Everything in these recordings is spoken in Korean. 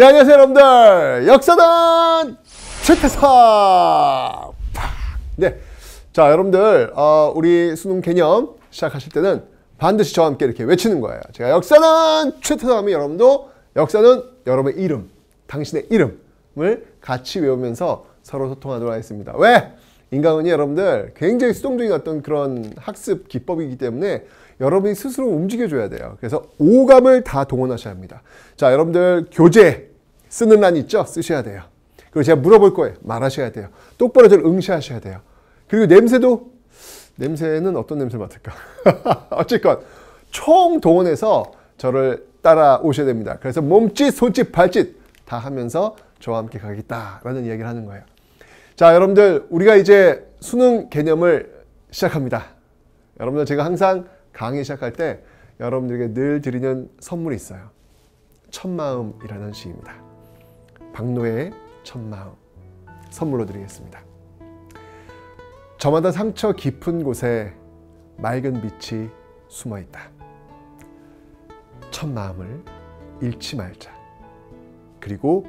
네 안녕하세요 여러분들 역사단 최태사 네자 여러분들 어, 우리 수능 개념 시작하실 때는 반드시 저와 함께 이렇게 외치는 거예요 제가 역사는 최태사 하면 여러분도 역사는 여러분의 이름 당신의 이름을 같이 외우면서 서로 소통하도록 하겠습니다 왜? 인간은이 여러분들 굉장히 수동적인 어떤 그런 학습 기법이기 때문에 여러분이 스스로 움직여줘야 돼요. 그래서 오감을 다 동원하셔야 합니다. 자, 여러분들 교재 쓰는 란 있죠? 쓰셔야 돼요. 그리고 제가 물어볼 거예요. 말하셔야 돼요. 똑바로 저를 응시하셔야 돼요. 그리고 냄새도 냄새는 어떤 냄새를 맡을까? 어쨌건 총 동원해서 저를 따라오셔야 됩니다. 그래서 몸짓, 손짓, 발짓 다 하면서 저와 함께 가겠다라는 이야기를 하는 거예요. 자, 여러분들 우리가 이제 수능 개념을 시작합니다. 여러분들 제가 항상 강의 시작할 때 여러분들에게 늘 드리는 선물이 있어요. 첫마음이라는 시입니다. 박노의 첫마음 선물로 드리겠습니다. 저마다 상처 깊은 곳에 맑은 빛이 숨어 있다. 첫 마음을 잃지 말자. 그리고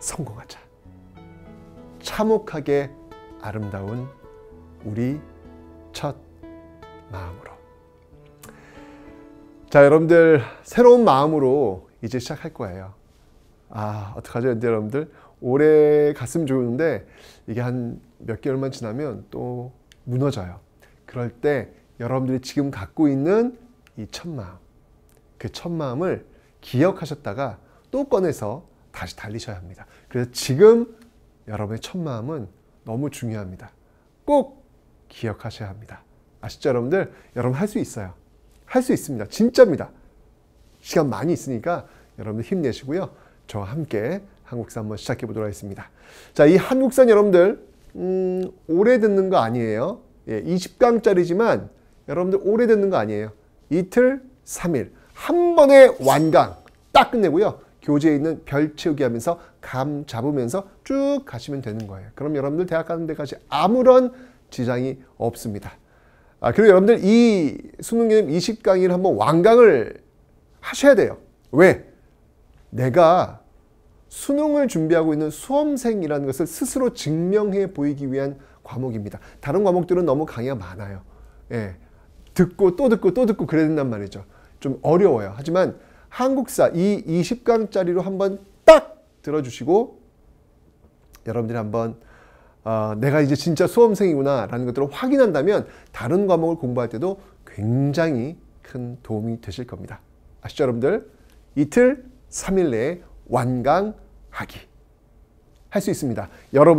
성공하자. 참혹하게 아름다운 우리 첫 마음으로. 자, 여러분들 새로운 마음으로 이제 시작할 거예요. 아 어떡하죠 여러분들 오래 갔으면 좋은데 이게 한 몇 개월만 지나면 또 무너져요 그럴 때 여러분들이 지금 갖고 있는 이 첫마음 그 첫마음을 기억하셨다가 또 꺼내서 다시 달리셔야 합니다 그래서 지금 여러분의 첫마음은 너무 중요합니다 꼭 기억하셔야 합니다 아시죠 여러분들 여러분 할 수 있어요 할 수 있습니다 진짜입니다 시간 많이 있으니까 여러분들 힘내시고요 저와 함께 한국사 한번 시작해 보도록 하겠습니다. 자, 이 한국사 여러분들 음, 오래 듣는 거 아니에요. 예, 20강짜리지만 여러분들 오래 듣는 거 아니에요. 이틀, 3일 한 번에 완강 딱 끝내고요. 교재에 있는 별 채우기 하면서 감 잡으면서 쭉 가시면 되는 거예요. 그럼 여러분들 대학 가는 데까지 아무런 지장이 없습니다. 아, 그리고 여러분들 이 수능 개념 20강의를 한번 완강을 하셔야 돼요. 왜? 내가 수능을 준비하고 있는 수험생이라는 것을 스스로 증명해 보이기 위한 과목입니다. 다른 과목들은 너무 강의가 많아요. 예. 듣고 또 듣고 또 듣고 그래야 된단 말이죠. 좀 어려워요. 하지만 한국사 이 20강짜리로 한번 딱 들어주시고 여러분들이 한번 어, 내가 이제 진짜 수험생이구나 라는 것들을 확인한다면 다른 과목을 공부할 때도 굉장히 큰 도움이 되실 겁니다. 아시죠 여러분들? 이틀 3일 내에 완강하기 할 수 있습니다.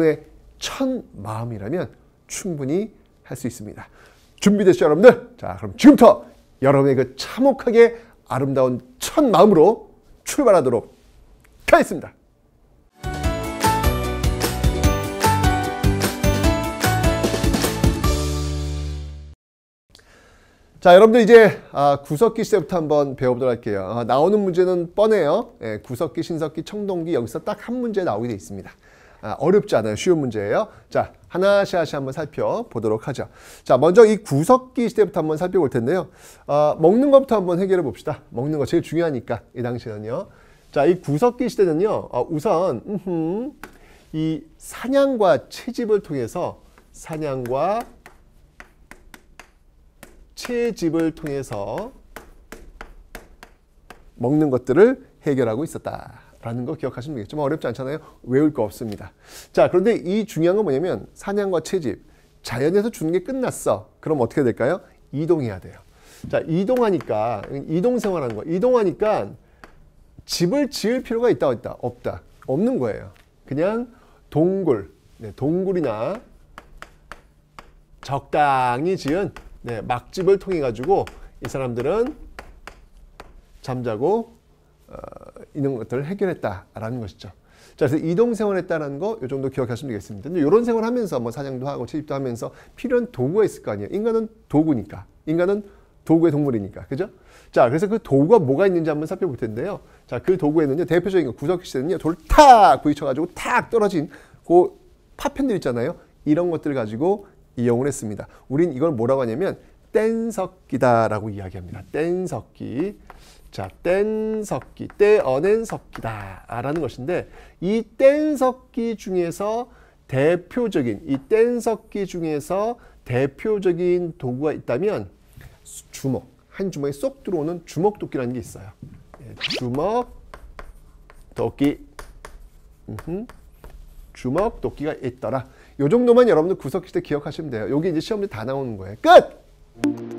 여러분의 천 마음이라면 충분히 할 수 있습니다. 준비됐죠, 여러분들? 자, 그럼 지금부터 여러분의 그 참혹하게 아름다운 첫 마음으로 출발하도록 하겠습니다. 자 여러분들 이제 아, 구석기 시대부터 한번 배워보도록 할게요. 아, 나오는 문제는 뻔해요. 예, 구석기, 신석기, 청동기 여기서 딱 한 문제 나오게 돼 있습니다. 아, 어렵지 않아요. 쉬운 문제예요. 자 하나씩 하나씩 한번 살펴보도록 하죠. 자 먼저 이 구석기 시대부터 한번 살펴볼 텐데요. 아, 먹는 것부터 한번 해결해 봅시다. 먹는 거 제일 중요하니까 이 당시에는요. 자 이 구석기 시대는요. 아, 우선 음흠, 이 사냥과 채집을 통해서 사냥과 채집을 통해서 먹는 것들을 해결하고 있었다라는 거 기억하시면 되겠지만 뭐 어렵지 않잖아요. 외울 거 없습니다. 자, 그런데 이 중요한 건 뭐냐면 사냥과 채집, 자연에서 주는 게 끝났어. 그럼 어떻게 될까요? 이동해야 돼요. 자, 이동하니까 이동 생활하는 거. 이동하니까 집을 지을 필요가 있다 없다 없다 없는 거예요. 그냥 동굴, 네, 동굴이나 적당히 지은 네, 막집을 통해 가지고 이 사람들은 잠자고 어, 이런 것들을 해결했다라는 것이죠. 자, 그래서 이동 생활했다는 거이 정도 기억하시면 되겠습니다. 근데 이런 생활 을 하면서 뭐 사냥도 하고 채집도 하면서 필요한 도구가 있을 거 아니에요. 인간은 도구니까. 인간은 도구의 동물이니까. 그죠? 자, 그래서 그 도구가 뭐가 있는지 한번 살펴볼 텐데요. 자, 그 도구에는요. 대표적인 거 구석기 시대는요. 돌탁 부딪혀 가지고 탁 떨어진 그 파편들 있잖아요. 이런 것들을 가지고 이용을 했습니다. 우린 이걸 뭐라고 하냐면 뗀석기다라고 이야기합니다. 뗀석기. 자, 뗀석기, 떼어낸 석기다라는 것인데 이 뗀석기 중에서 대표적인 이 뗀석기 중에서 대표적인 도구가 있다면 주먹, 한 주먹에 쏙 들어오는 주먹 도끼라는 게 있어요. 예, 주먹 도끼. 음흠. 주먹, 도끼가 있더라. 요 정도만 여러분들 구석기 때 기억하시면 돼요. 여기 이제 시험지 다 나오는 거예요. 끝!